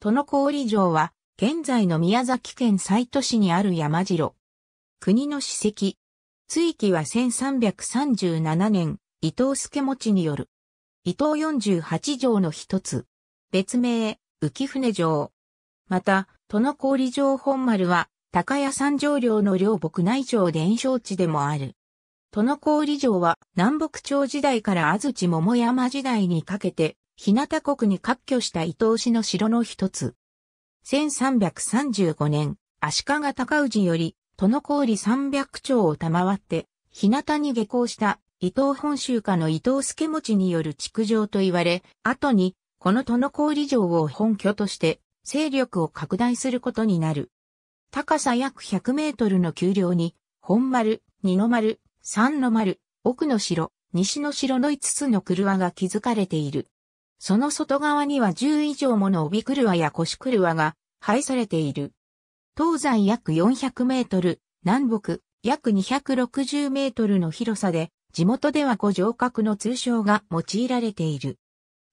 殿氷城は、現在の宮崎県西都市にある山城。国の史跡。追記は1337年、伊藤助持による。伊藤48城の一つ。別名、浮船城。また、殿氷城本丸は、高屋三条領の領北内城伝承地でもある。殿氷城は南北朝時代から安土桃山時代にかけて日向国に割拠した伊東氏の城の一つ。1335年、足利高氏より、殿氷300丁を賜って、日向に下校した伊東本州家の伊東助持による築城と言われ、後に、この殿氷城を本拠として、勢力を拡大することになる。高さ約100メートルの丘陵に、本丸、二の丸、三の丸、奥の城、西の城の5つの車が築かれている。その外側には10以上もの帯クルワや腰クルワが配されている。東西約400メートル、南北約260メートルの広さで、地元では五城郭の通称が用いられている。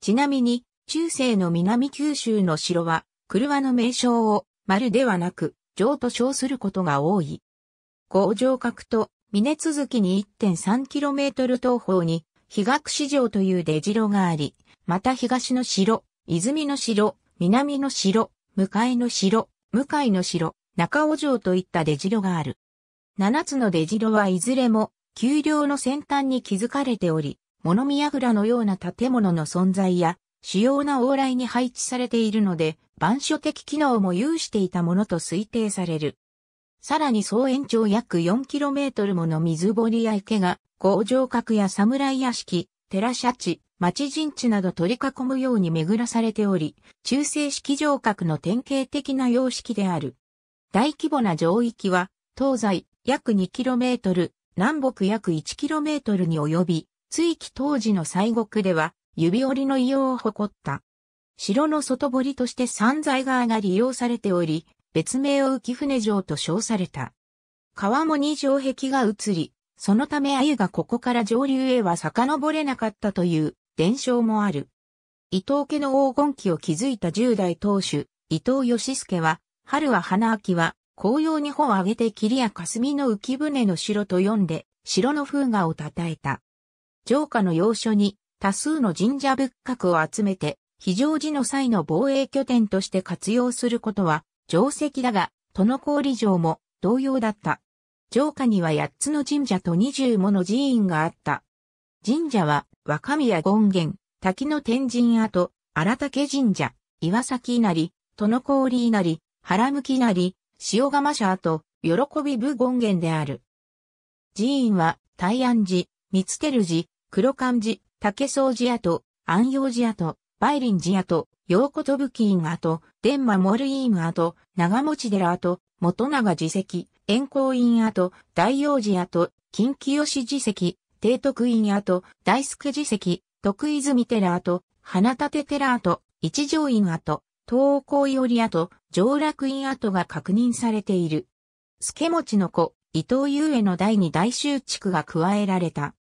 ちなみに、中世の南九州の城は、車の名称を丸ではなく、城と称することが多い。五城郭と峰続きに1 3トル東方に、比岳市場という出城があり、また東の城、泉の城、南の城、向かいの城、向かいの城、中尾城といった出城がある。七つの出城はいずれも、丘陵の先端に築かれており、物見櫓のような建物の存在や、主要な往来に配置されているので、板書的機能も有していたものと推定される。さらに総延長約 4km もの水堀や池が、工場閣や侍屋敷、寺社地、町陣地など取り囲むように巡らされており、中世式城郭の典型的な様式である。大規模な城域は、東西約 2km、南北約 1km に及び、追記当時の西国では、指折りの異様を誇った。城の外堀として三財川が利用されており、別名を浮船城と称された。川も二城壁が移り、そのため鮎がここから上流へは遡れなかったという伝承もある。伊藤家の黄金期を築いた10代当主、伊藤義助は、春は花秋は、紅葉に帆を挙げて霧や霞の浮舟の城と読んで、城の風雅を称えた。城下の要所に多数の神社仏閣を集めて、非常時の際の防衛拠点として活用することは定石だが、殿氷城も同様だった。城下には8つの神社と20もの寺院があった。神社は若宮権現、滝の天神跡、荒竹神社、岩崎稲荷、殿氷稲荷、原向稲荷、塩釜社跡、喜び部権現である。寺院は、大安寺、三つける寺、黒漢寺、竹草寺跡、安陽寺跡、梅林寺跡、陽子とぶ院跡、伝馬モルイーム跡、長持寺跡、元長寺跡、円光院跡、大王寺跡、近畿吉寺跡、帝徳院跡、大祝寺跡、徳泉寺跡、花立寺跡、一条院跡、東光寄り跡、上楽院跡が確認されている。助持の子、伊藤雄への第二大集築が加えられた。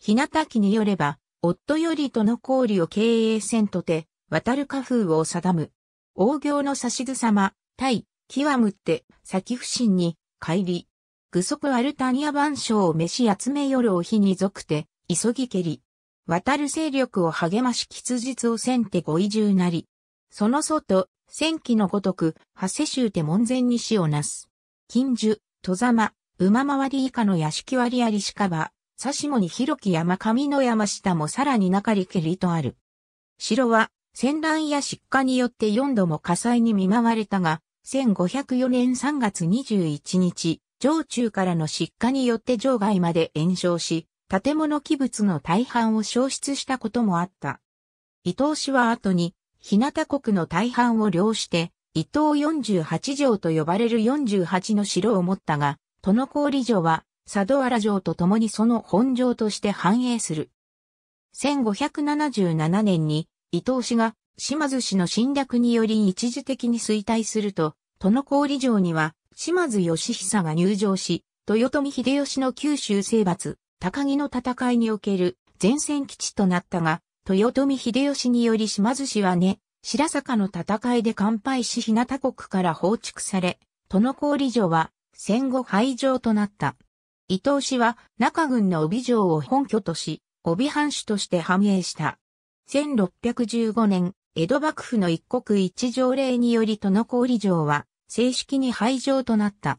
日向記によれば、夫よりとの交流を経営せんとて、渡る家風を定む。王行の差し図様、対、極むって、先不審に、帰り。具足アルタニア万象を召し集め夜を日に属て、急ぎ蹴り。渡る勢力を励まし吉日をんてご移住なり。その外、戦記のごとく、しゅ州て門前に死をなす。金樹、戸ざま、馬回り以下の屋敷割ありしかば、差しもに広き山上の山下もさらに中り蹴りとある。城は、戦乱や失火によって4度も火災に見舞われたが、1504年3月21日、上中からの失火によって場外まで延焼し、建物器物の大半を消失したこともあった。伊藤氏は後に、日向国の大半を領して、伊藤48城と呼ばれる48の城を持ったが、殿氷城は、佐渡原城と共にその本城として繁栄する。1577年に、伊藤氏が島津氏の侵略により一時的に衰退すると、殿氷城には島津義久が入場し、豊臣秀吉の九州征伐、高木の戦いにおける前線基地となったが、豊臣秀吉により島津氏はね、白坂の戦いで完敗し日向国から放逐され、の氷城は戦後廃城となった。伊藤氏は中軍の帯城を本拠とし、帯藩主として繁栄した。1615年、江戸幕府の一国一条例によりの氷城は正式に廃城となった。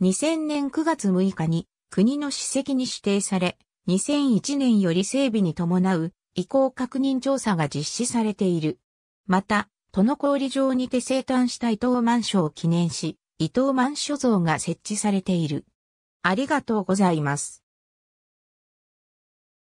2000年9月6日に国の史跡に指定され、2001年より整備に伴う移行確認調査が実施されている。また、の氷城にて生誕した伊藤満書を記念し、伊藤満書像が設置されている。ありがとうございます。